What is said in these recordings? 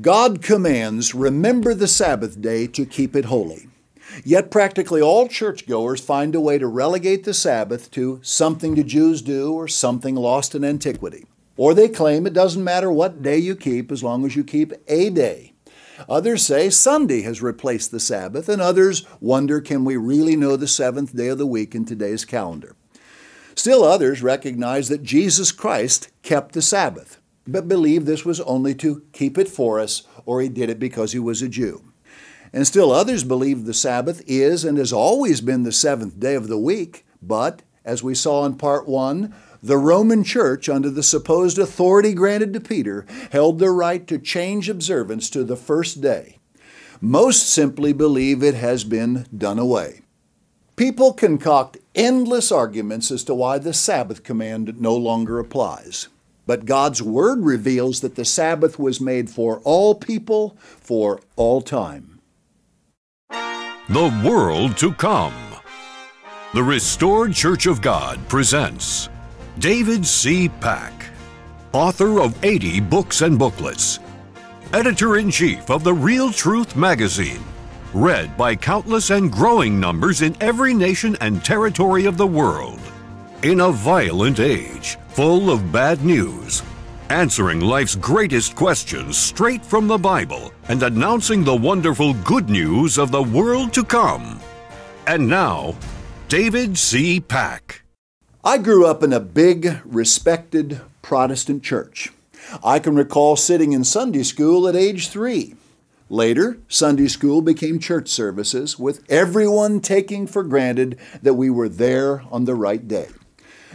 God commands, remember the Sabbath day to keep it holy. Yet practically all churchgoers find a way to relegate the Sabbath to something the Jews do or something lost in antiquity. Or they claim it doesn't matter what day you keep as long as you keep a day. Others say Sunday has replaced the Sabbath, and others wonder can we really know the seventh day of the week in today's calendar? Still others recognize that Jesus Christ kept the Sabbath but believed this was only to keep it for us, or he did it because he was a Jew. And still others believe the Sabbath is and has always been the seventh day of the week, but, as we saw in part one, the Roman Church, under the supposed authority granted to Peter, held the right to change observance to the first day. Most simply believe it has been done away. People concoct endless arguments as to why the Sabbath command no longer applies. But God's Word reveals that the Sabbath was made for all people, for all time. The World to Come. The Restored Church of God presents David C. Pack, author of 80 books and booklets, editor in chief of the Real Truth magazine, read by countless and growing numbers in every nation and territory of the world. In a violent age, full of bad news, answering life's greatest questions straight from the Bible and announcing the wonderful good news of the world to come. And now, David C. Pack. I grew up in a big, respected Protestant church. I can recall sitting in Sunday school at age three. Later, Sunday school became church services, with everyone taking for granted that we were there on the right day.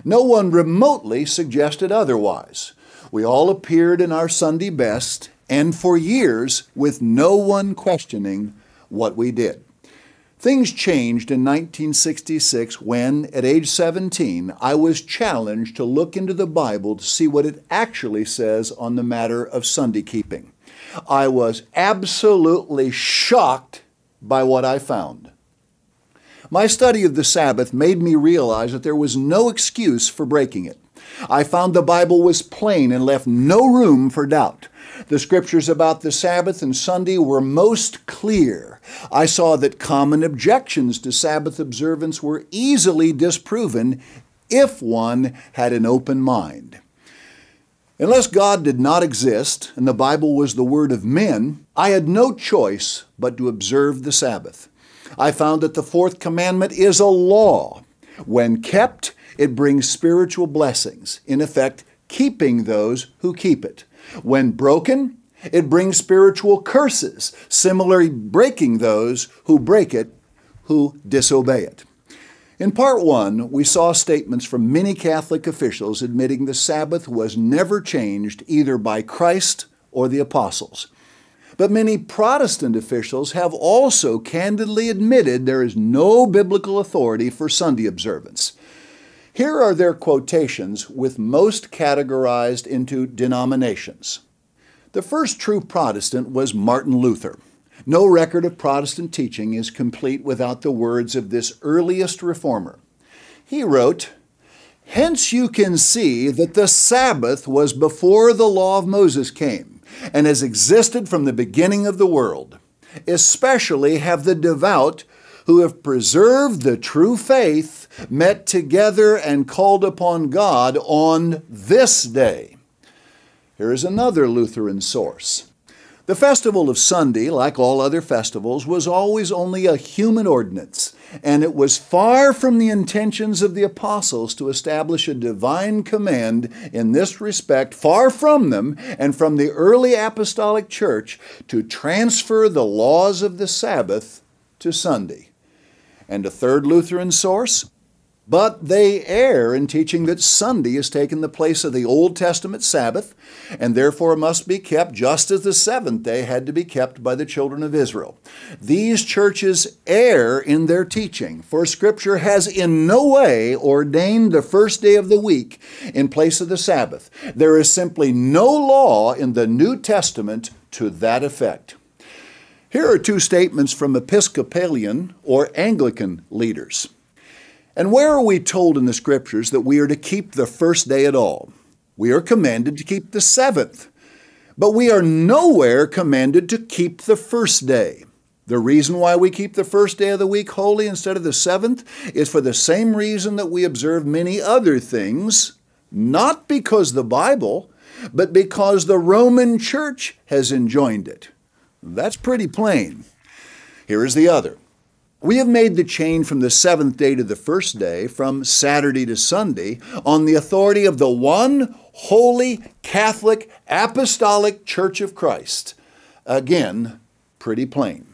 No one remotely suggested otherwise. We all appeared in our Sunday best, and for years, with no one questioning what we did. Things changed in 1966 when, at age 17, I was challenged to look into the Bible to see what it actually says on the matter of Sunday keeping. I was absolutely shocked by what I found. My study of the Sabbath made me realize that there was no excuse for breaking it. I found the Bible was plain and left no room for doubt. The scriptures about the Sabbath and Sunday were most clear. I saw that common objections to Sabbath observance were easily disproven if one had an open mind. Unless God did not exist and the Bible was the word of men, I had no choice but to observe the Sabbath. I found that the fourth commandment is a law. When kept, it brings spiritual blessings, in effect, keeping those who keep it. When broken, it brings spiritual curses, similarly breaking those who break it, who disobey it. In part one, we saw statements from many Catholic officials admitting the Sabbath was never changed either by Christ or the apostles. But many Protestant officials have also candidly admitted there is no biblical authority for Sunday observance. Here are their quotations, with most categorized into denominations. The first true Protestant was Martin Luther. No record of Protestant teaching is complete without the words of this earliest reformer. He wrote, Hence you can see that the Sabbath was before the law of Moses came and has existed from the beginning of the world. Especially have the devout who have preserved the true faith met together and called upon God on this day. Here is another Lutheran source. The festival of Sunday, like all other festivals, was always only a human ordinance, and it was far from the intentions of the apostles to establish a divine command in this respect, far from them and from the early apostolic church to transfer the laws of the Sabbath to Sunday. And a third Lutheran source, but they err in teaching that Sunday has taken the place of the Old Testament Sabbath, and therefore must be kept just as the seventh day had to be kept by the children of Israel. These churches err in their teaching, for Scripture has in no way ordained the first day of the week in place of the Sabbath. There is simply no law in the New Testament to that effect. Here are two statements from Episcopalian or Anglican leaders. And where are we told in the scriptures that we are to keep the first day at all? We are commanded to keep the seventh, but we are nowhere commanded to keep the first day. The reason why we keep the first day of the week holy instead of the seventh is for the same reason that we observe many other things, not because the Bible, but because the Roman Church has enjoined it. That's pretty plain. Here is the other. We have made the change from the seventh day to the first day, from Saturday to Sunday, on the authority of the one holy Catholic Apostolic Church of Christ. Again, pretty plain.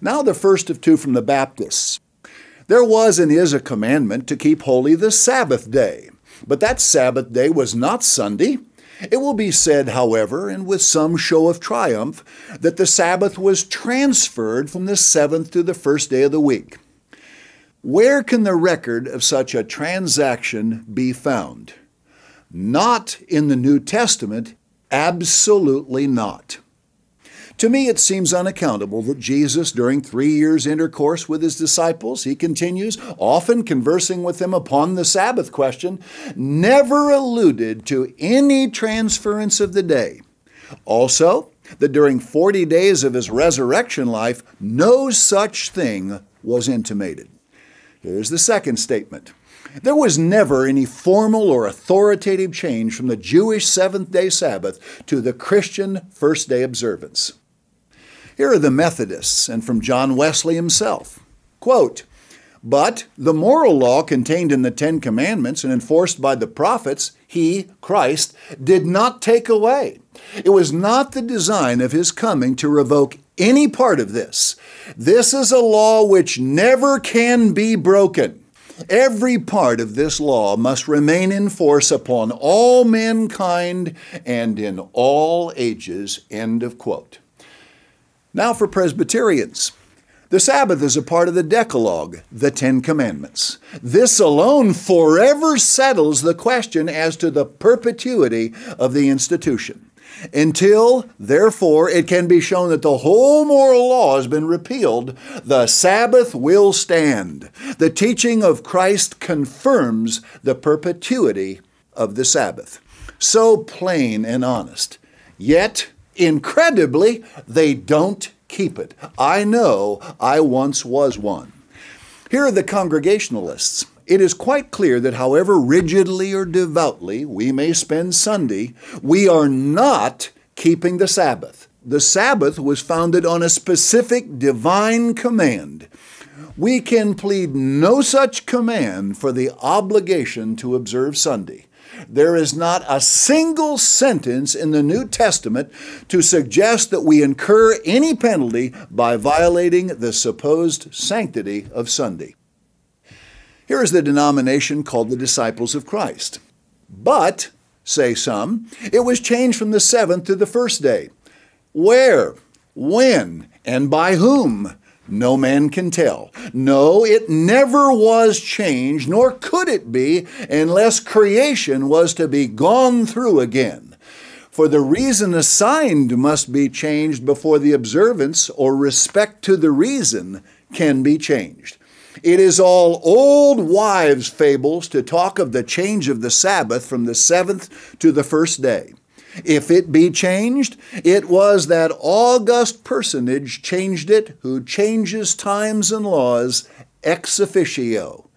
Now, the first of two from the Baptists. There was and is a commandment to keep holy the Sabbath day, but that Sabbath day was not Sunday. It will be said, however, and with some show of triumph, that the Sabbath was transferred from the seventh to the first day of the week. Where can the record of such a transaction be found? Not in the New Testament, absolutely not. To me, it seems unaccountable that Jesus, during three years' intercourse with his disciples, he continues, often conversing with them upon the Sabbath question, never alluded to any transference of the day. Also, that during 40 days of his resurrection life, no such thing was intimated. Here's the second statement. There was never any formal or authoritative change from the Jewish seventh day Sabbath to the Christian first day observance. Here are the Methodists, and from John Wesley himself. Quote, but the moral law contained in the Ten Commandments and enforced by the prophets, he, Christ, did not take away. It was not the design of his coming to revoke any part of this. This is a law which never can be broken. Every part of this law must remain in force upon all mankind and in all ages. End of quote. Now for Presbyterians. The Sabbath is a part of the Decalogue, the Ten Commandments. This alone forever settles the question as to the perpetuity of the institution. Until, therefore, it can be shown that the whole moral law has been repealed, the Sabbath will stand. The teaching of Christ confirms the perpetuity of the Sabbath. So plain and honest. Yet, incredibly, they don't keep it. I know I once was one. Here are the Congregationalists. It is quite clear that however rigidly or devoutly we may spend Sunday, we are not keeping the Sabbath. The Sabbath was founded on a specific divine command. We can plead no such command for the obligation to observe Sunday. There is not a single sentence in the New Testament to suggest that we incur any penalty by violating the supposed sanctity of Sunday. Here is the denomination called the Disciples of Christ. But, say some, it was changed from the seventh to the first day. Where, when, and by whom no man can tell. No, it never was changed, nor could it be, unless creation was to be gone through again. For the reason assigned must be changed before the observance or respect to the reason can be changed. It is all old wives' fables to talk of the change of the Sabbath from the seventh to the first day. If it be changed, it was that august personage changed it who changes times and laws ex officio.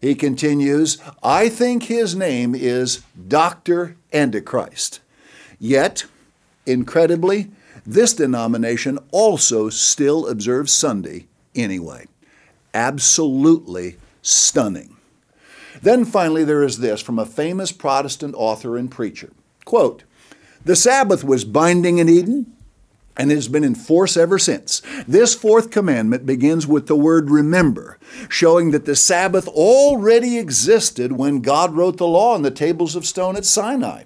He continues, I think his name is Dr. Antichrist. Yet, incredibly, this denomination also still observes Sunday anyway. Absolutely stunning. Then finally, there is this from a famous Protestant author and preacher. Quote, the Sabbath was binding in Eden and has been in force ever since. This fourth commandment begins with the word remember, showing that the Sabbath already existed when God wrote the law on the tables of stone at Sinai.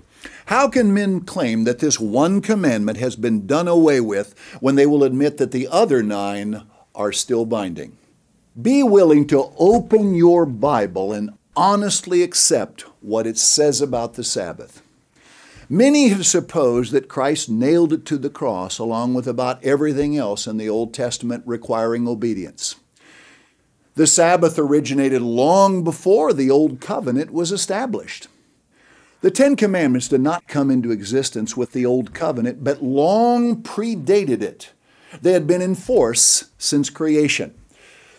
How can men claim that this one commandment has been done away with when they will admit that the other nine are still binding? Be willing to open your Bible and honestly accept what it says about the Sabbath. Many have supposed that Christ nailed it to the cross along with about everything else in the Old Testament requiring obedience. The Sabbath originated long before the Old Covenant was established. The Ten Commandments did not come into existence with the Old Covenant, but long predated it. They had been in force since creation.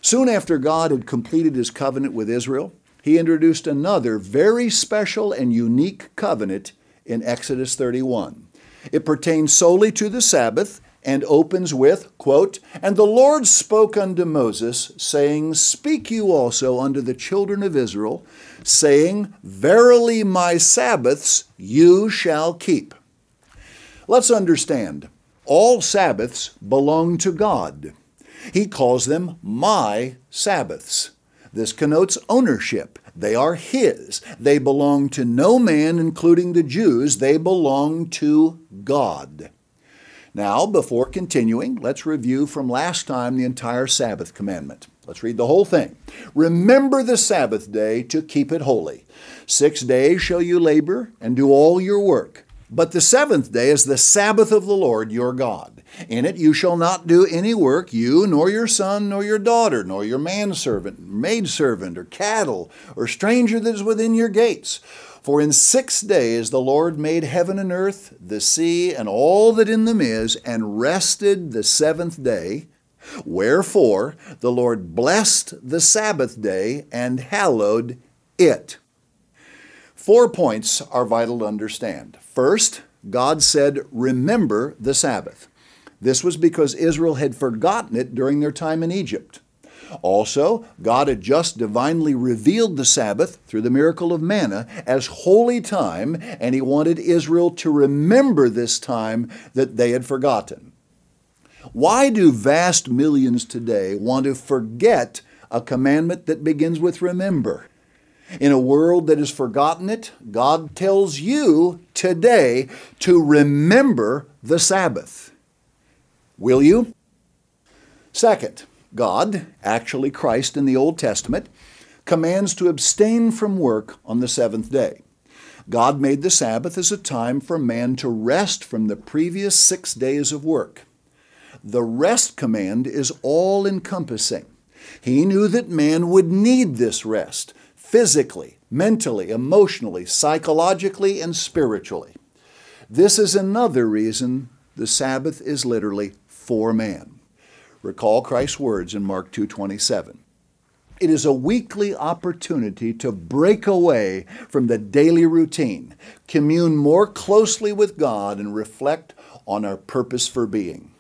Soon after God had completed his covenant with Israel, he introduced another very special and unique covenant in Exodus 31. It pertains solely to the Sabbath and opens with, quote, And the Lord spoke unto Moses, saying, Speak you also unto the children of Israel, saying, Verily my Sabbaths you shall keep. Let's understand, all Sabbaths belong to God. He calls them my Sabbaths. This connotes ownership. They are His. They belong to no man, including the Jews. They belong to God. Now, before continuing, let's review from last time the entire Sabbath commandment. Let's read the whole thing. Remember the Sabbath day to keep it holy. Six days shall you labor and do all your work. But the seventh day is the Sabbath of the Lord your God. In it you shall not do any work, you, nor your son, nor your daughter, nor your manservant, maidservant, or cattle, or stranger that is within your gates. For in six days the Lord made heaven and earth, the sea, and all that in them is, and rested the seventh day. Wherefore the Lord blessed the Sabbath day and hallowed it. Four points are vital to understand. First, God said, Remember the Sabbath. This was because Israel had forgotten it during their time in Egypt. Also, God had just divinely revealed the Sabbath through the miracle of manna as holy time, and He wanted Israel to remember this time that they had forgotten. Why do vast millions today want to forget a commandment that begins with remember? In a world that has forgotten it, God tells you today to remember the Sabbath. Will you? Second, God, actually Christ in the Old Testament, commands to abstain from work on the seventh day. God made the Sabbath as a time for man to rest from the previous six days of work. The rest command is all encompassing. He knew that man would need this rest physically, mentally, emotionally, psychologically, and spiritually. This is another reason the Sabbath is literally for man. Recall Christ's words in Mark 2:27. It is a weekly opportunity to break away from the daily routine, commune more closely with God, and reflect on our purpose for being.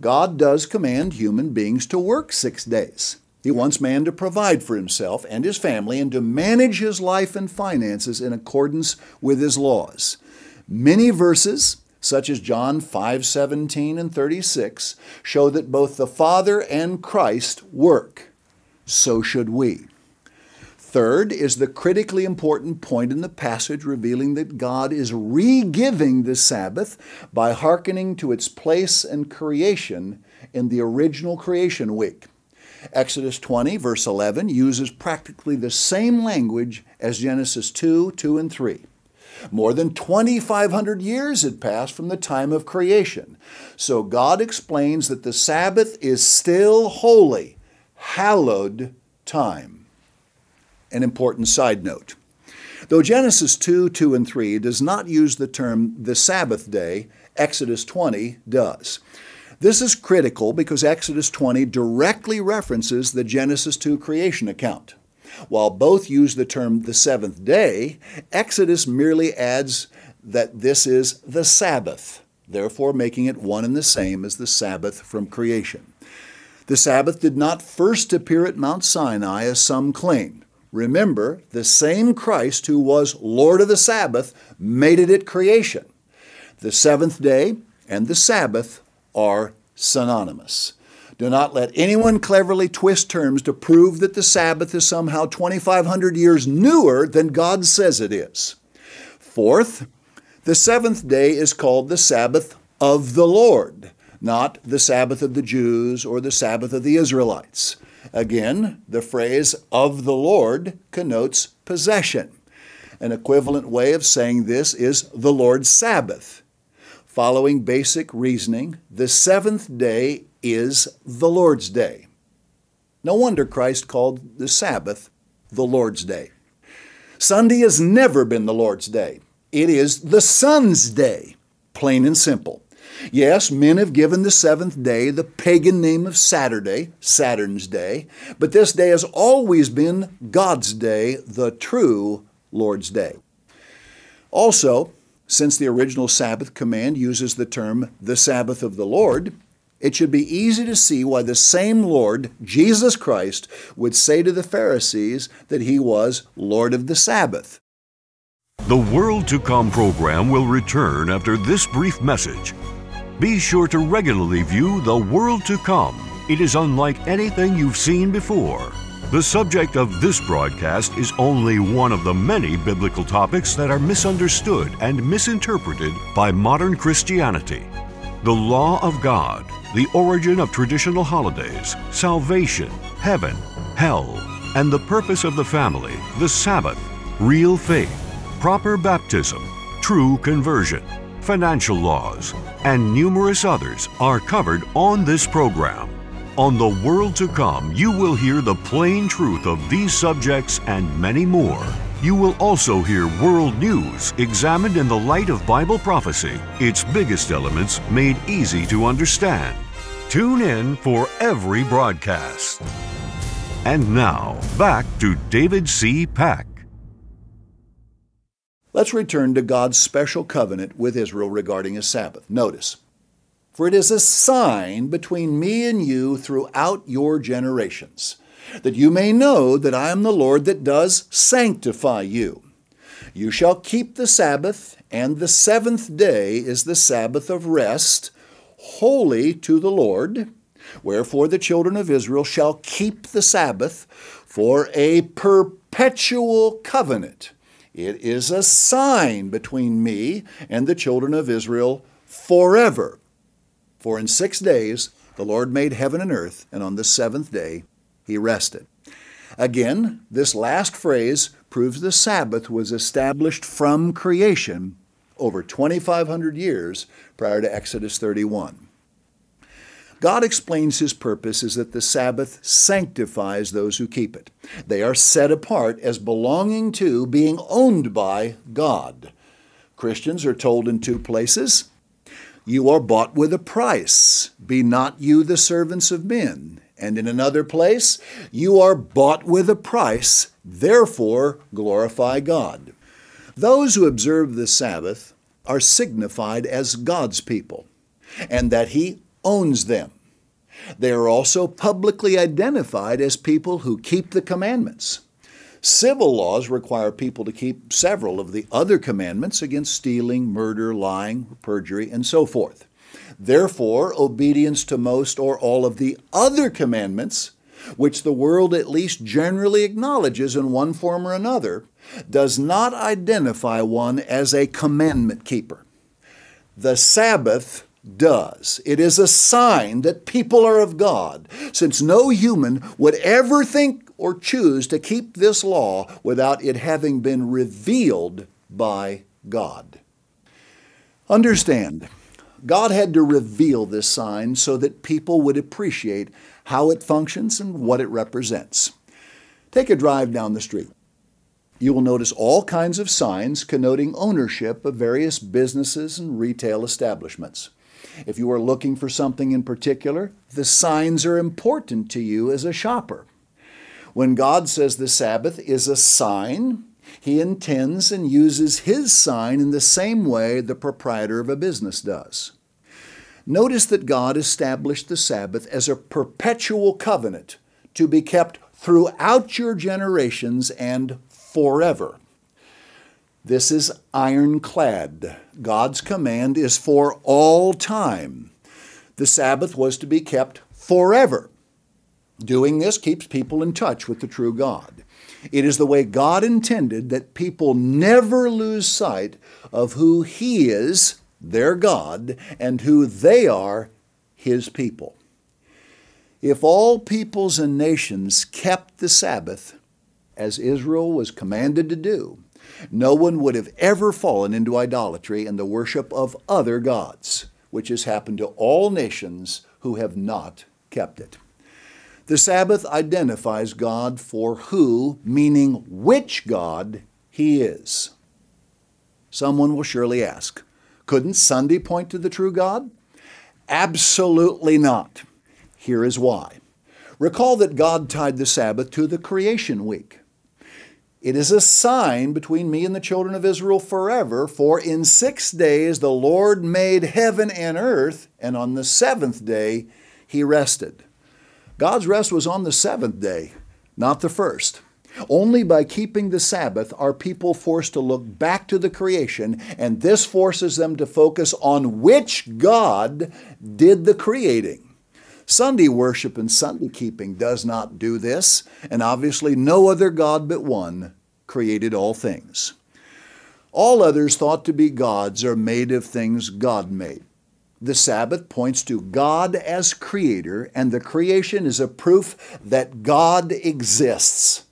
God does command human beings to work six days. He wants man to provide for himself and his family and to manage his life and finances in accordance with his laws. Many verses such as John 5:17 and 36, show that both the Father and Christ work. So should we. Third is the critically important point in the passage revealing that God is re-giving the Sabbath by hearkening to its place and creation in the original creation week. Exodus 20, verse 11, uses practically the same language as Genesis 2, 2, and 3. More than 2,500 years had passed from the time of creation. So God explains that the Sabbath is still holy, hallowed time. An important side note. Though Genesis 2, 2, and 3 does not use the term the Sabbath day, Exodus 20 does. This is critical because Exodus 20 directly references the Genesis 2 creation account. While both use the term the seventh day, Exodus merely adds that this is the Sabbath, therefore making it one and the same as the Sabbath from creation. The Sabbath did not first appear at Mount Sinai as some claim. Remember, the same Christ who was Lord of the Sabbath made it at creation. The seventh day and the Sabbath are synonymous. Do not let anyone cleverly twist terms to prove that the Sabbath is somehow 2,500 years newer than God says it is. Fourth, the seventh day is called the Sabbath of the Lord, not the Sabbath of the Jews or the Sabbath of the Israelites. Again, the phrase of the Lord connotes possession. An equivalent way of saying this is the Lord's Sabbath. Following basic reasoning, the seventh day is the Lord's Day. No wonder Christ called the Sabbath the Lord's Day. Sunday has never been the Lord's Day. It is the Sun's Day, plain and simple. Yes, men have given the seventh day the pagan name of Saturday, Saturn's Day, but this day has always been God's day, the true Lord's Day. Also, since the original Sabbath command uses the term the Sabbath of the Lord, it should be easy to see why the same Lord, Jesus Christ, would say to the Pharisees that he was Lord of the Sabbath. The World to Come program will return after this brief message. Be sure to regularly view The World to Come. It is unlike anything you've seen before. The subject of this broadcast is only one of the many biblical topics that are misunderstood and misinterpreted by modern Christianity the law of God the origin of traditional holidays, salvation, heaven, hell, and the purpose of the family, the Sabbath, real faith, proper baptism, true conversion, financial laws, and numerous others are covered on this program. On The World to Come, you will hear the plain truth of these subjects and many more. You will also hear world news examined in the light of Bible prophecy, its biggest elements made easy to understand. Tune in for every broadcast. And now, back to David C. Pack. Let's return to God's special covenant with Israel regarding a Sabbath. Notice, for it is a sign between me and you throughout your generations that you may know that I am the Lord that does sanctify you. You shall keep the Sabbath, and the seventh day is the Sabbath of rest, holy to the Lord. Wherefore the children of Israel shall keep the Sabbath for a perpetual covenant. It is a sign between me and the children of Israel forever. For in six days the Lord made heaven and earth, and on the seventh day he rested. Again, this last phrase proves the Sabbath was established from creation over 2,500 years prior to Exodus 31. God explains his purpose is that the Sabbath sanctifies those who keep it. They are set apart as belonging to, being owned by God. Christians are told in two places You are bought with a price. Be not you the servants of men. And in another place, you are bought with a price, therefore glorify God. Those who observe the Sabbath are signified as God's people, and that He owns them. They are also publicly identified as people who keep the commandments. Civil laws require people to keep several of the other commandments against stealing, murder, lying, perjury, and so forth. Therefore, obedience to most or all of the other commandments, which the world at least generally acknowledges in one form or another, does not identify one as a commandment keeper. The Sabbath does. It is a sign that people are of God, since no human would ever think or choose to keep this law without it having been revealed by God. Understand, God had to reveal this sign so that people would appreciate how it functions and what it represents. Take a drive down the street. You will notice all kinds of signs connoting ownership of various businesses and retail establishments. If you are looking for something in particular, the signs are important to you as a shopper. When God says the Sabbath is a sign, he intends and uses his sign in the same way the proprietor of a business does. Notice that God established the Sabbath as a perpetual covenant to be kept throughout your generations and forever. This is ironclad. God's command is for all time. The Sabbath was to be kept forever. Doing this keeps people in touch with the true God. It is the way God intended that people never lose sight of who He is, their God, and who they are, His people. If all peoples and nations kept the Sabbath, as Israel was commanded to do, no one would have ever fallen into idolatry and the worship of other gods, which has happened to all nations who have not kept it. The Sabbath identifies God for who, meaning which God, He is. Someone will surely ask, couldn't Sunday point to the true God? Absolutely not. Here is why. Recall that God tied the Sabbath to the creation week. It is a sign between me and the children of Israel forever, for in six days the Lord made heaven and earth, and on the seventh day he rested. God's rest was on the seventh day, not the first. Only by keeping the Sabbath are people forced to look back to the creation, and this forces them to focus on which God did the creating. Sunday worship and Sunday keeping does not do this, and obviously no other God but one created all things. All others thought to be gods are made of things God made. The Sabbath points to God as creator, and the creation is a proof that God exists.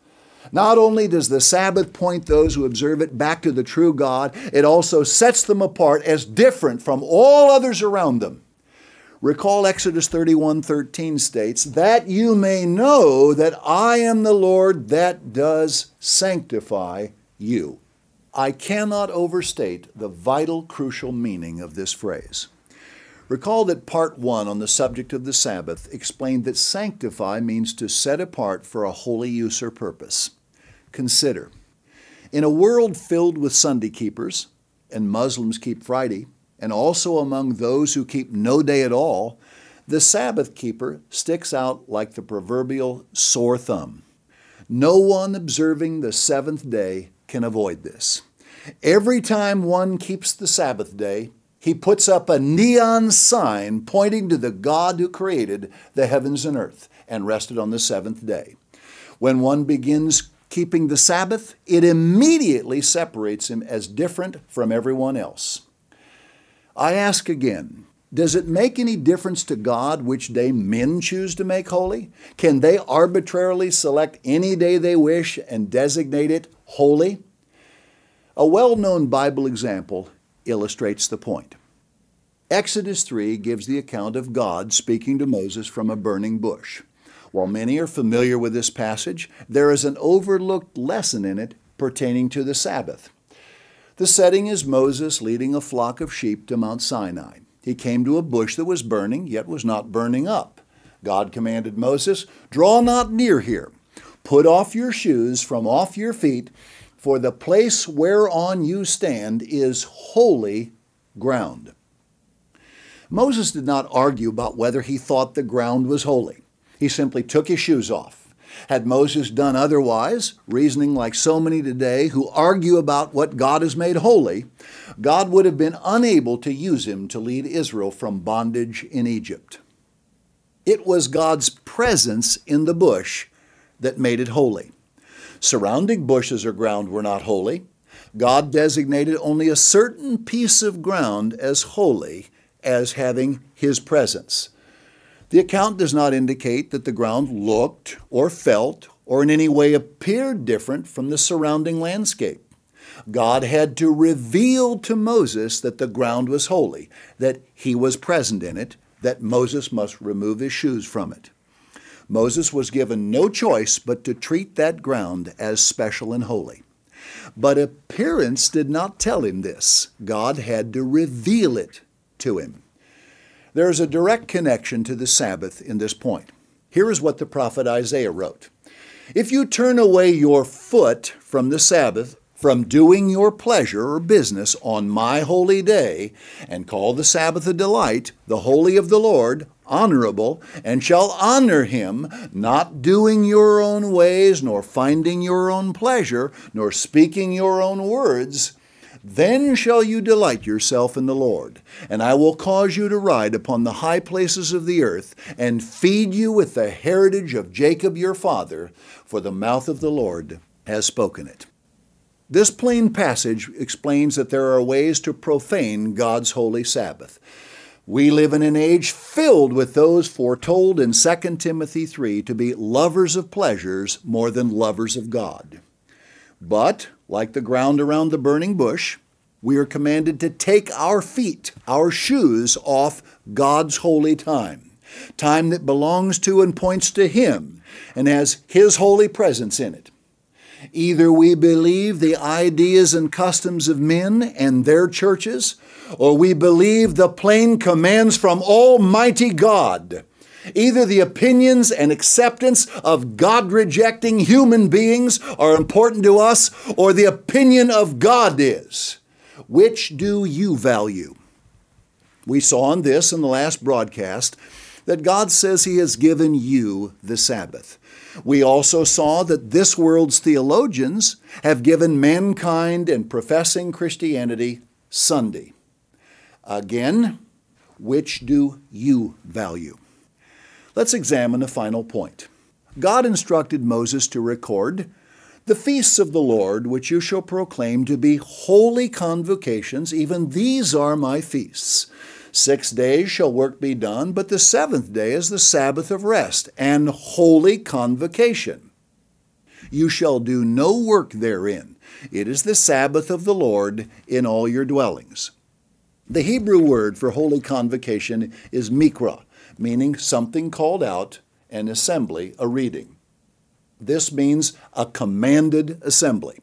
Not only does the Sabbath point those who observe it back to the true God, it also sets them apart as different from all others around them. Recall Exodus 31 13 states, That you may know that I am the Lord that does sanctify you. I cannot overstate the vital, crucial meaning of this phrase. Recall that Part 1 on the subject of the Sabbath explained that sanctify means to set apart for a holy use or purpose. Consider in a world filled with Sunday keepers, and Muslims keep Friday, and also among those who keep no day at all, the Sabbath keeper sticks out like the proverbial sore thumb. No one observing the seventh day can avoid this. Every time one keeps the Sabbath day, he puts up a neon sign pointing to the God who created the heavens and earth and rested on the seventh day. When one begins keeping the Sabbath, it immediately separates him as different from everyone else. I ask again, does it make any difference to God which day men choose to make holy? Can they arbitrarily select any day they wish and designate it holy? A well known Bible example illustrates the point. Exodus 3 gives the account of God speaking to Moses from a burning bush. While many are familiar with this passage, there is an overlooked lesson in it pertaining to the Sabbath. The setting is Moses leading a flock of sheep to Mount Sinai. He came to a bush that was burning, yet was not burning up. God commanded Moses, Draw not near here. Put off your shoes from off your feet, for the place whereon you stand is holy ground. Moses did not argue about whether he thought the ground was holy. He simply took his shoes off. Had Moses done otherwise, reasoning like so many today who argue about what God has made holy, God would have been unable to use him to lead Israel from bondage in Egypt. It was God's presence in the bush that made it holy. Surrounding bushes or ground were not holy. God designated only a certain piece of ground as holy as having his presence. The account does not indicate that the ground looked or felt or in any way appeared different from the surrounding landscape. God had to reveal to Moses that the ground was holy, that he was present in it, that Moses must remove his shoes from it. Moses was given no choice but to treat that ground as special and holy. But appearance did not tell him this. God had to reveal it to him. There is a direct connection to the Sabbath in this point. Here is what the prophet Isaiah wrote If you turn away your foot from the Sabbath, from doing your pleasure or business on my holy day, and call the Sabbath a delight, the holy of the Lord, honorable, and shall honor him, not doing your own ways, nor finding your own pleasure, nor speaking your own words. Then shall you delight yourself in the Lord, and I will cause you to ride upon the high places of the earth, and feed you with the heritage of Jacob your father, for the mouth of the Lord has spoken it. This plain passage explains that there are ways to profane God's holy Sabbath. We live in an age filled with those foretold in 2 Timothy 3 to be lovers of pleasures more than lovers of God. But, like the ground around the burning bush, we are commanded to take our feet, our shoes, off God's holy time, time that belongs to and points to Him and has His holy presence in it. Either we believe the ideas and customs of men and their churches, or we believe the plain commands from Almighty God, either the opinions and acceptance of God rejecting human beings are important to us, or the opinion of God is. Which do you value? We saw in this in the last broadcast that God says He has given you the Sabbath. We also saw that this world's theologians have given mankind and professing Christianity Sunday. Again, which do you value? Let's examine the final point. God instructed Moses to record the feasts of the Lord, which you shall proclaim to be holy convocations, even these are my feasts. Six days shall work be done, but the seventh day is the Sabbath of rest, and holy convocation. You shall do no work therein. It is the Sabbath of the Lord in all your dwellings. The Hebrew word for holy convocation is mikra, meaning something called out, an assembly, a reading. This means a commanded assembly.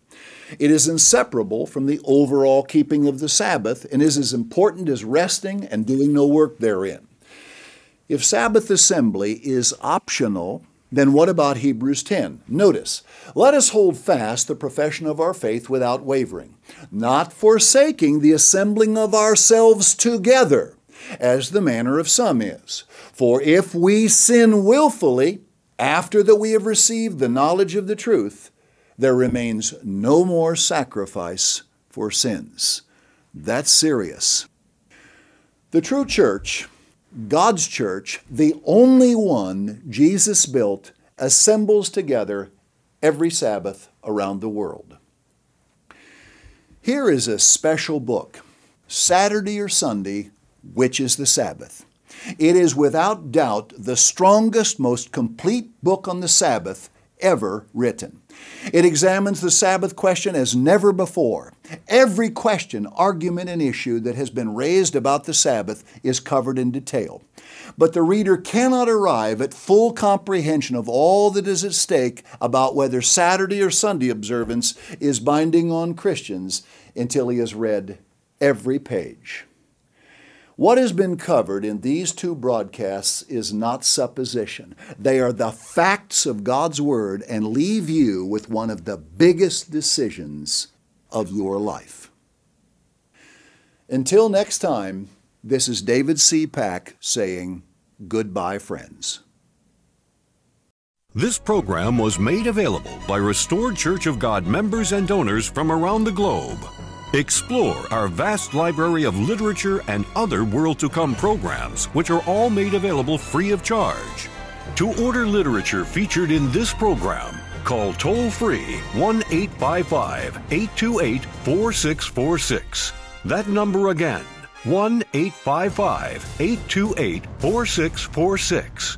It is inseparable from the overall keeping of the Sabbath and is as important as resting and doing no work therein. If Sabbath assembly is optional, then what about Hebrews 10? Notice, let us hold fast the profession of our faith without wavering, not forsaking the assembling of ourselves together, as the manner of some is. For if we sin wilfully, after that we have received the knowledge of the truth, there remains no more sacrifice for sins. That's serious. The true church God's church, the only one Jesus built, assembles together every Sabbath around the world. Here is a special book Saturday or Sunday, which is the Sabbath. It is without doubt the strongest, most complete book on the Sabbath ever written. It examines the Sabbath question as never before. Every question, argument, and issue that has been raised about the Sabbath is covered in detail. But the reader cannot arrive at full comprehension of all that is at stake about whether Saturday or Sunday observance is binding on Christians until he has read every page. What has been covered in these two broadcasts is not supposition. They are the facts of God's Word and leave you with one of the biggest decisions of your life. Until next time, this is David C. Pack saying goodbye, friends. This program was made available by Restored Church of God members and donors from around the globe. Explore our vast library of literature and other World to Come programs, which are all made available free of charge. To order literature featured in this program, call toll free 1 855 828 4646. That number again 1 855 828 4646